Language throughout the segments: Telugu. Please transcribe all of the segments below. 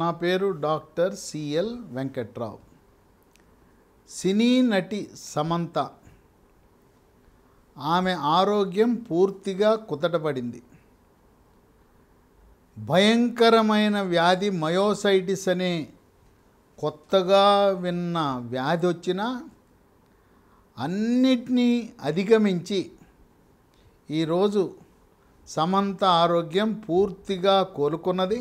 నా పేరు డాక్టర్ సిఎల్ వెంకట్రావు సినీ నటి సమంత ఆమె ఆరోగ్యం పూర్తిగా కుదటపడింది భయంకరమైన వ్యాధి మయోసైటిస్ అనే కొత్తగా విన్న వ్యాధి వచ్చినా అన్నిటినీ అధిగమించి ఈరోజు సమంత ఆరోగ్యం పూర్తిగా కోలుకున్నది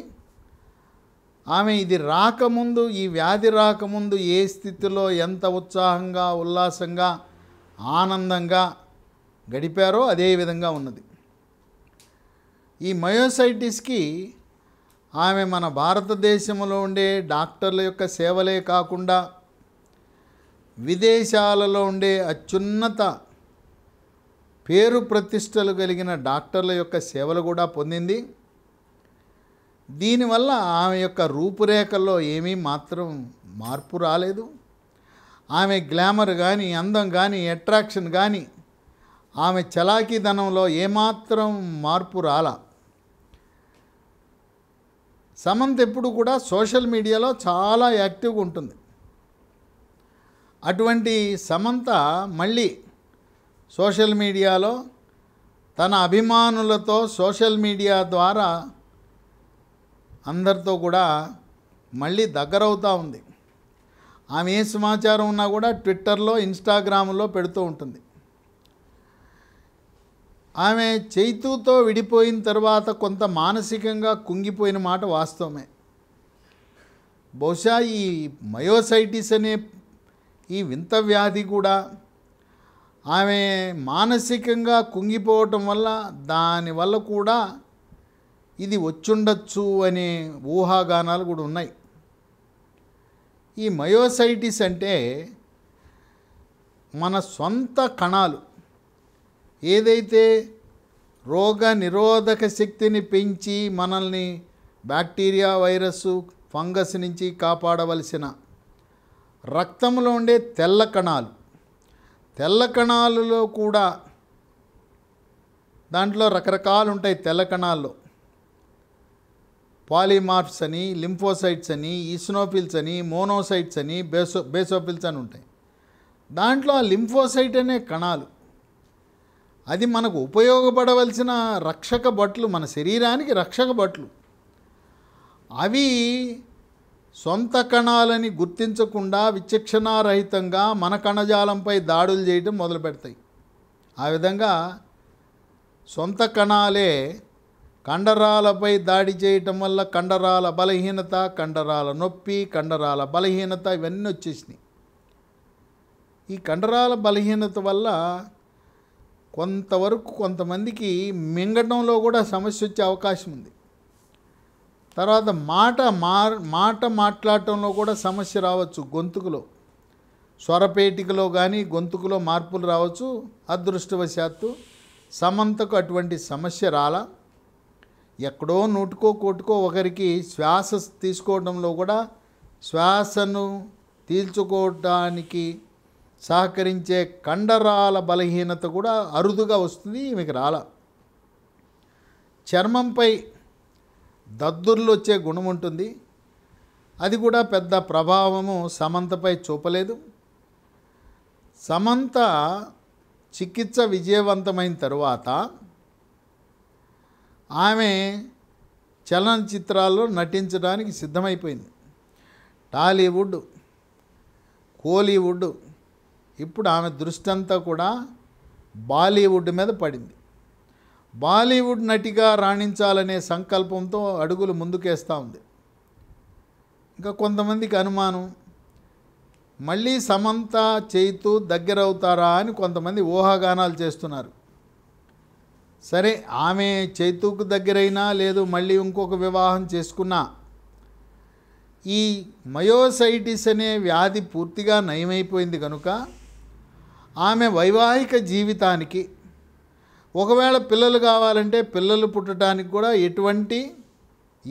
ఆమె ఇది రాకముందు ఈ వ్యాధి రాకముందు ఏ స్థితిలో ఎంత ఉత్సాహంగా ఉల్లాసంగా ఆనందంగా గడిపారో అదే విధంగా ఉన్నది ఈ మయోసైటిస్కి ఆమె మన భారతదేశంలో ఉండే డాక్టర్ల యొక్క సేవలే కాకుండా విదేశాలలో ఉండే అత్యున్నత పేరు ప్రతిష్టలు కలిగిన డాక్టర్ల యొక్క సేవలు కూడా పొందింది దీనివల్ల ఆమె యొక్క రూపురేఖల్లో ఏమీ మాత్రం మార్పు రాలేదు ఆమె గ్లామర్ కానీ అందం కానీ అట్రాక్షన్ కానీ ఆమె చలాకీధనంలో ఏమాత్రం మార్పు రాలా సమంత్ ఎప్పుడు కూడా సోషల్ మీడియాలో చాలా యాక్టివ్గా ఉంటుంది అటువంటి సమంత మళ్ళీ సోషల్ మీడియాలో తన అభిమానులతో సోషల్ మీడియా ద్వారా అందరితో కూడా మళ్ళీ దగ్గర అవుతూ ఉంది ఆమె ఏ సమాచారం ఉన్నా కూడా ట్విట్టర్లో ఇన్స్టాగ్రామ్లో పెడుతూ ఉంటుంది ఆమె చైతూతో విడిపోయిన తర్వాత కొంత మానసికంగా కుంగిపోయిన మాట వాస్తవమే బహుశా ఈ మయోసైటిస్ అనే ఈ వింత వ్యాధి కూడా ఆమె మానసికంగా కుంగిపోవటం వల్ల దానివల్ల కూడా ఇది వచ్చుండొచ్చు అనే ఊహాగానాలు కూడా ఉన్నాయి ఈ మయోసైటిస్ అంటే మన సొంత కణాలు ఏదైతే రోగ నిరోధక శక్తిని పెంచి మనల్ని బ్యాక్టీరియా వైరస్ ఫంగస్ నుంచి కాపాడవలసిన రక్తంలో ఉండే తెల్ల కణాలు తెల్ల కణాలలో కూడా దాంట్లో రకరకాలు ఉంటాయి తెల్ల కణాల్లో పాలిమార్ఫ్స్ అని లింఫోసైట్స్ అని ఈస్నోఫిల్స్ అని మోనోసైట్స్ అని బేసో బేసోఫిల్స్ అని ఉంటాయి దాంట్లో ఆ లింఫోసైట్ అనే కణాలు అది మనకు ఉపయోగపడవలసిన రక్షక బట్లు మన శరీరానికి రక్షక బట్లు అవి సొంత కణాలని గుర్తించకుండా విచక్షణారహితంగా మన కణజాలంపై దాడులు చేయడం మొదలు పెడతాయి ఆ విధంగా సొంత కణాలే కండరాలపై దాడి చేయటం వల్ల కండరాల బలహీనత కండరాల నొప్పి కండరాల బలహీనత ఇవన్నీ వచ్చేసినాయి ఈ కండరాల బలహీనత వల్ల కొంతవరకు కొంతమందికి మింగటంలో కూడా సమస్య వచ్చే అవకాశం ఉంది తర్వాత మాట మాట మాట్లాడటంలో కూడా సమస్య రావచ్చు గొంతుకులో స్వరపేటికలో కానీ గొంతుకులో మార్పులు రావచ్చు అదృష్టవశాత్తు సమంతకు అటువంటి సమస్య రాలా ఎక్కడో నూటుకో కోటుకో ఒకరికి శ్వాస తీసుకోవడంలో కూడా శ్వాసను తీల్చుకోవడానికి సహకరించే కండరాల బలహీనత కూడా అరుదుగా వస్తుంది ఈమెకి రాల చర్మంపై దద్దుర్లు వచ్చే గుణం ఉంటుంది అది కూడా పెద్ద ప్రభావము సమంతపై చూపలేదు సమంత చికిత్స విజయవంతమైన తరువాత ఆమె చలనచిత్రాల్లో నటించడానికి సిద్ధమైపోయింది టాలీవుడ్ కోలీవుడ్ ఇప్పుడు ఆమె దృష్టి అంతా కూడా బాలీవుడ్ మీద పడింది బాలీవుడ్ నటిగా రాణించాలనే సంకల్పంతో అడుగులు ముందుకేస్తూ ఉంది ఇంకా కొంతమందికి అనుమానం మళ్ళీ సమంత చేయితూ దగ్గరవుతారా అని కొంతమంది ఊహాగానాలు చేస్తున్నారు సరే ఆమె చైతుకు దగ్గరైనా లేదు మళ్ళీ ఇంకొక వివాహం చేసుకున్నా ఈ మయోసైటిస్ అనే వ్యాధి పూర్తిగా నయమైపోయింది కనుక ఆమె వైవాహిక జీవితానికి ఒకవేళ పిల్లలు కావాలంటే పిల్లలు పుట్టడానికి కూడా ఎటువంటి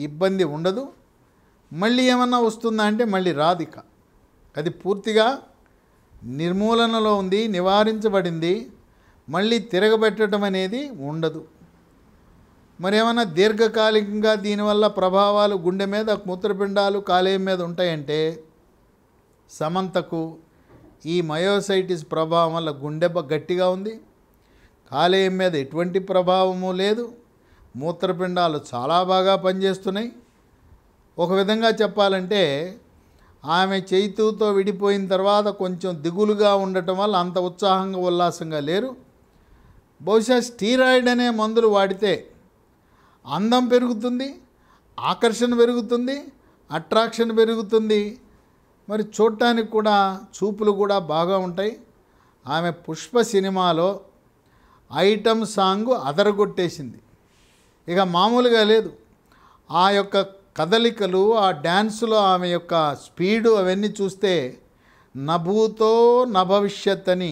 ఇబ్బంది ఉండదు మళ్ళీ ఏమన్నా వస్తుందా అంటే మళ్ళీ రాదిక అది పూర్తిగా నిర్మూలనలో ఉంది నివారించబడింది మళ్ళీ తిరగబెట్టడం అనేది ఉండదు మరేమన్నా దీర్ఘకాలికంగా దీనివల్ల ప్రభావాలు గుండె మీద మూత్రపిండాలు కాలేయం మీద ఉంటాయంటే సమంతకు ఈ మయోసైటిస్ ప్రభావం వల్ల గుండె గట్టిగా ఉంది కాలేయం మీద ఎటువంటి ప్రభావము లేదు మూత్రపిండాలు చాలా బాగా పనిచేస్తున్నాయి ఒక విధంగా చెప్పాలంటే ఆమె చేతుతో విడిపోయిన తర్వాత కొంచెం దిగులుగా ఉండటం వల్ల అంత ఉత్సాహంగా ఉల్లాసంగా లేరు బహుశా స్టీరాయిడ్ అనే మందులు వాడితే అందం పెరుగుతుంది ఆకర్షణ పెరుగుతుంది అట్రాక్షన్ పెరుగుతుంది మరి చూడటానికి కూడా చూపులు కూడా బాగా ఉంటాయి ఆమె పుష్ప సినిమాలో ఐటమ్ సాంగ్ అదరగొట్టేసింది ఇక మామూలుగా లేదు ఆ యొక్క కదలికలు ఆ డ్యాన్సులో ఆమె యొక్క స్పీడు అవన్నీ చూస్తే నభూతో నభవిష్యత్ అని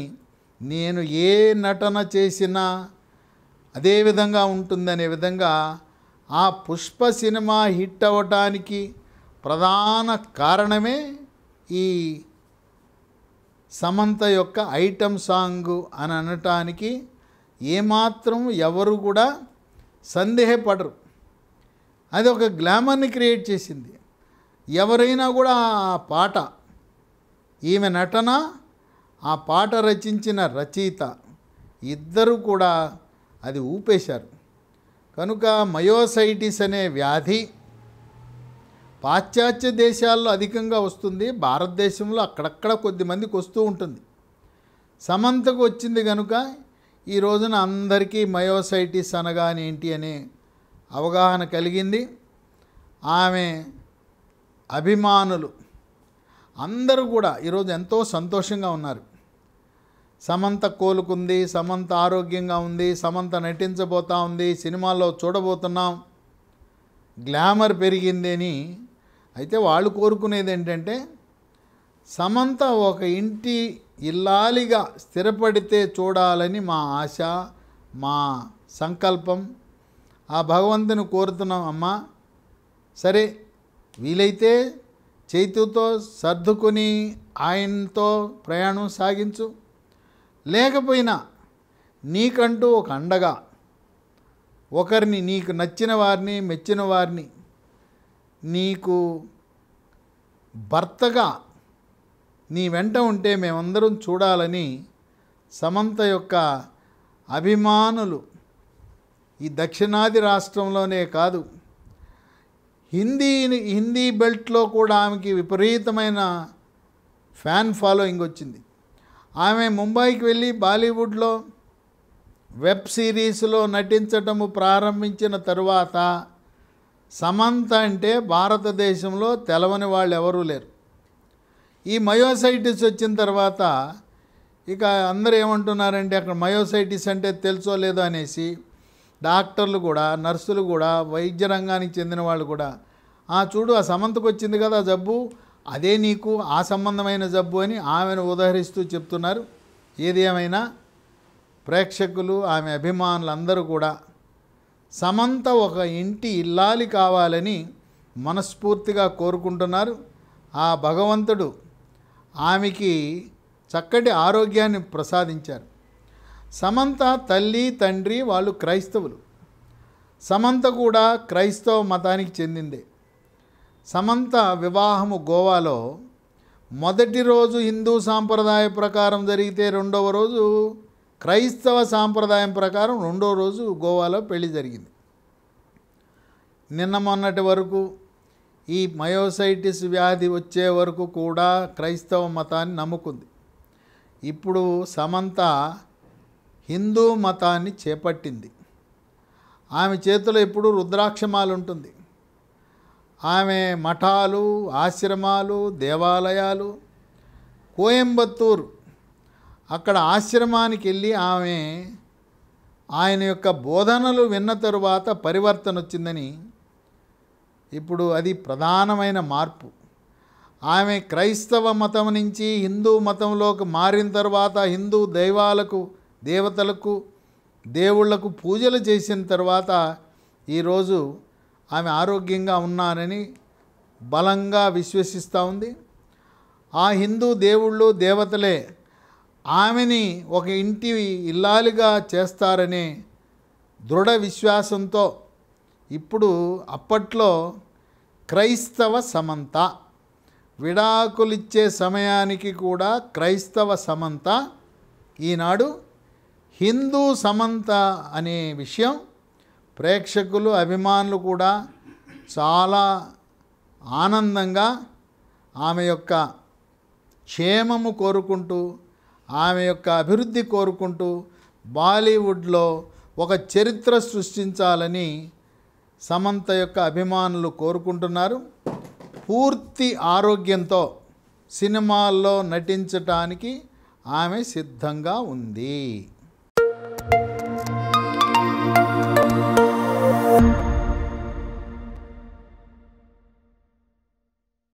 నేను ఏ నటన చేసినా అదే విధంగా ఉంటుందనే విధంగా ఆ పుష్ప సినిమా హిట్ అవ్వటానికి ప్రధాన కారణమే ఈ సమంత యొక్క ఐటమ్ సాంగ్ అని అనటానికి ఏమాత్రం ఎవరు కూడా సందేహపడరు అది ఒక గ్లామర్ని క్రియేట్ చేసింది ఎవరైనా కూడా ఆ పాట ఈమె నటన ఆ పాట రచించిన రచయిత ఇద్దరు కూడా అది ఊపేశారు కనుక మయోసైటిస్ అనే వ్యాధి పాశ్చాత్య దేశాల్లో అధికంగా వస్తుంది భారతదేశంలో అక్కడక్కడ కొద్ది మందికి వస్తూ ఉంటుంది సమంతకు వచ్చింది కనుక ఈ రోజున అందరికీ మయోసైటిస్ అనగానేంటి అనే అవగాహన కలిగింది ఆమె అభిమానులు అందరూ కూడా ఈరోజు ఎంతో సంతోషంగా ఉన్నారు సమంత కోలుకుంది సమంత ఆరోగ్యంగా ఉంది సమంత నటించబోతా ఉంది సినిమాల్లో చూడబోతున్నాం గ్లామర్ పెరిగింది అని అయితే వాళ్ళు కోరుకునేది ఏంటంటే సమంత ఒక ఇంటి ఇల్లాలిగా స్థిరపడితే చూడాలని మా ఆశ మా సంకల్పం ఆ భగవంతుని కోరుతున్నాం అమ్మా సరే వీలైతే చేతితో సర్దుకుని ఆయనతో ప్రయాణం సాగించు లేకపోయినా నీకంటూ ఒక అండగా ఒకరిని నీకు నచ్చిన వారిని మెచ్చిన వారిని నీకు భర్తగా నీ వెంట ఉంటే మేమందరం చూడాలని సమంత యొక్క అభిమానులు ఈ దక్షిణాది రాష్ట్రంలోనే కాదు హిందీ హిందీ బెల్ట్లో కూడా ఆమెకి విపరీతమైన ఫ్యాన్ ఫాలోయింగ్ వచ్చింది ఆమె ముంబైకి వెళ్ళి బాలీవుడ్లో వెబ్ సిరీస్లో నటించటము ప్రారంభించిన తరువాత సమంత అంటే భారతదేశంలో తెలవని వాళ్ళు ఎవరూ లేరు ఈ మయోసైటిస్ వచ్చిన తర్వాత ఇక అందరూ ఏమంటున్నారంటే అక్కడ మయోసైటిస్ అంటే తెలుసో లేదో అనేసి డాక్టర్లు కూడా నర్సులు కూడా వైద్య రంగానికి చెందిన వాళ్ళు కూడా ఆ చూడు ఆ సమంతకు వచ్చింది కదా జబ్బు అదే నీకు ఆ సంబంధమైన జబ్బు అని ఆమెను ఉదహరిస్తూ చెప్తున్నారు ఏది ఏమైనా ప్రేక్షకులు ఆమె అభిమానులు అందరూ కూడా సమంత ఒక ఇంటి ఇల్లాలి కావాలని మనస్ఫూర్తిగా కోరుకుంటున్నారు ఆ భగవంతుడు ఆమెకి చక్కటి ఆరోగ్యాన్ని ప్రసాదించారు సమంత తల్లి తండ్రి వాళ్ళు క్రైస్తవులు సమంత కూడా క్రైస్తవ మతానికి చెందిందే సమంత వివాహము గోవాలో మొదటి రోజు హిందూ సాంప్రదాయ ప్రకారం జరిగితే రెండవ రోజు క్రైస్తవ సాంప్రదాయం ప్రకారం రెండో రోజు గోవాలో పెళ్లి జరిగింది నిన్న మొన్నటి వరకు ఈ మయోసైటిస్ వ్యాధి వచ్చే వరకు కూడా క్రైస్తవ మతాన్ని నమ్ముకుంది ఇప్పుడు సమంత హిందూ మతాన్ని చేపట్టింది ఆమె చేతిలో ఇప్పుడు రుద్రాక్షమాలు ఉంటుంది ఆమె మఠాలు ఆశ్రమాలు దేవాలయాలు కోయంబత్తూరు అక్కడ ఆశ్రమానికి వెళ్ళి ఆమె ఆయన యొక్క బోధనలు విన్న తరువాత పరివర్తన వచ్చిందని ఇప్పుడు అది ప్రధానమైన మార్పు ఆమె క్రైస్తవ మతం నుంచి హిందూ మతంలోకి మారిన తర్వాత హిందూ దైవాలకు దేవతలకు దేవుళ్లకు పూజలు చేసిన తర్వాత ఈరోజు ఆమె ఆరోగ్యంగా ఉన్నారని బలంగా విశ్వసిస్తూ ఉంది ఆ హిందూ దేవుళ్ళు దేవతలే ఆమెని ఒక ఇంటి ఇల్లాలుగా చేస్తారనే దృఢ విశ్వాసంతో ఇప్పుడు అప్పట్లో క్రైస్తవ సమంత విడాకులిచ్చే సమయానికి కూడా క్రైస్తవ సమంత ఈనాడు హిందూ సమంత అనే విషయం ప్రేక్షకులు అభిమానులు కూడా చాలా ఆనందంగా ఆమె యొక్క క్షేమము కోరుకుంటూ ఆమె యొక్క అభివృద్ధి కోరుకుంటూ బాలీవుడ్లో ఒక చరిత్ర సృష్టించాలని సమంత యొక్క అభిమానులు కోరుకుంటున్నారు పూర్తి ఆరోగ్యంతో సినిమాల్లో నటించటానికి ఆమె సిద్ధంగా ఉంది